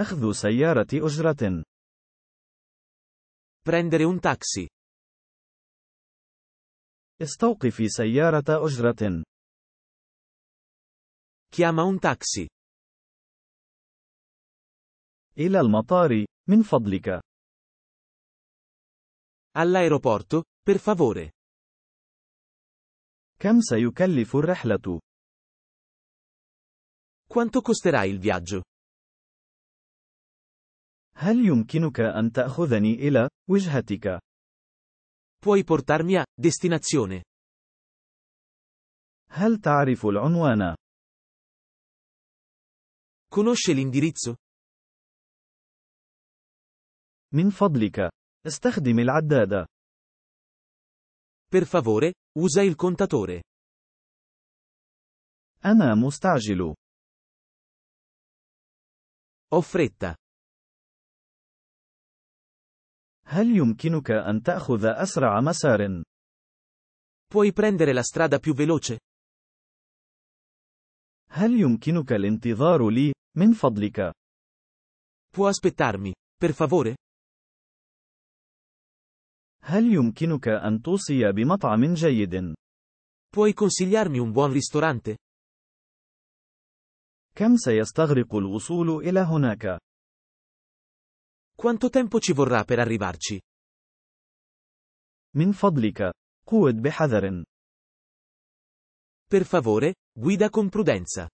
أخذ سيارة أجرة. Prendere un taxi. استوقفي سيارة أجرة. Chiama un taxi. إلى المطار، من فضلك. All'aeroporto, per favore. كم سيكلف الرحلة؟ Quanto costerà il viaggio? هل يمكنك أن تأخذني إلى وجهتك؟ Puoi portarmi a destinazione. هل تعرف العنوان؟ Conosce l'indirizzo? من فضلك، استخدم العدادة. Per favore, usa il contatore. أنا مستعجل. Ho fretta. هل يمكنك أن تأخذ أسرع مسار؟ Puoi prendere la strada più veloce? هل يمكنك الانتظار لي، من فضلك؟ Può aspettarmi, per favore? هل يمكنك أن توصي بمطعم جيد؟ Puoi consigliarmi un buon ristorante? كم سيستغرق الوصول إلى هناك؟ Quanto tempo ci vorrà per arrivarci? من فضلك، قود بحذر. Per favore, guida con prudenza.